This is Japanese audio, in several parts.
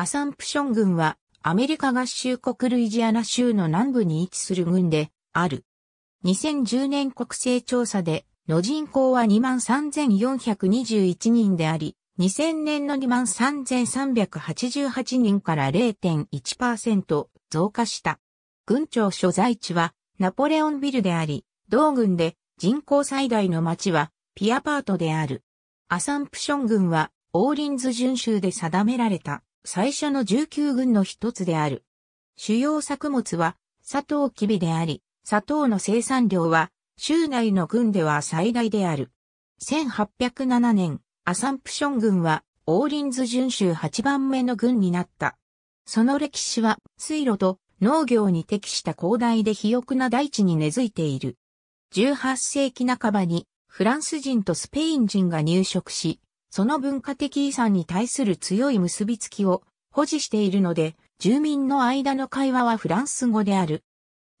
アサンプション軍はアメリカ合衆国ルイジアナ州の南部に位置する軍である。2010年国勢調査での人口は23,421人であり、2000年の23,388人から0.1%増加した。軍庁所在地はナポレオンビルであり、同軍で人口最大の町はピアパートである。アサンプション軍はオーリンズ巡州で定められた最初の19群の一つである。主要作物は、砂糖キビであり、砂糖の生産量は、州内の軍では最大である。1807年、アサンプション軍は、オーリンズ巡州8番目の軍になった。その歴史は、水路と農業に適した広大で肥沃な大地に根付いている。18世紀半ばに、フランス人とスペイン人が入植し、その文化的遺産に対する強い結びつきを保持しているので、住民の間の会話はフランス語である。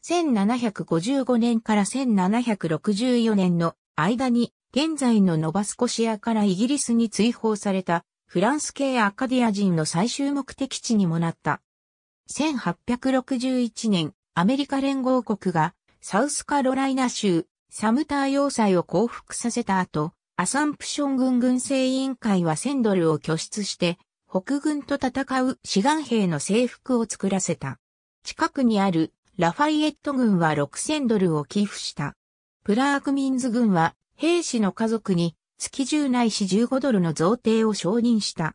1755年から1764年の間に、現在のノバスコシアからイギリスに追放されたフランス系アカディア人の最終目的地にもなった。1861年、アメリカ連合国がサウスカロライナ州サムター要塞を降伏させた後、アサンプション軍軍政委員会は1000ドルを拠出して、北軍と戦う志願兵の制服を作らせた。近くにあるラファイエット軍は6000ドルを寄付した。プラークミンズ軍は兵士の家族に月10ないし15ドルの贈呈を承認した。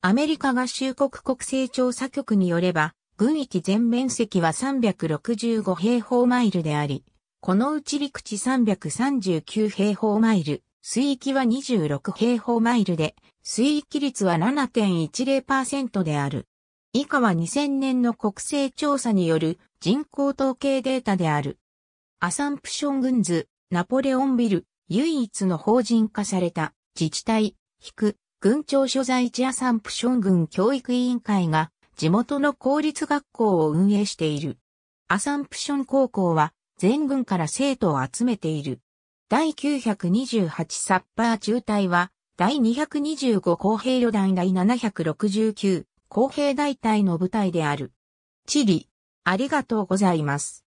アメリカ合衆国国勢調査局によれば、軍域全面積は365平方マイルであり、このうち陸地339平方マイル、水域は26平方マイルで、水域率は7.10%である。以下は2000年の国勢調査による人口統計データである。アサンプション軍図、ナポレオンビル、唯一の法人化された自治体、引く、群庁所在地アサンプション軍教育委員会が地元の公立学校を運営している。アサンプション高校は全軍から生徒を集めている。第928サッパー中隊は、第225公平旅団第769公平大隊の部隊である。チリ、ありがとうございます。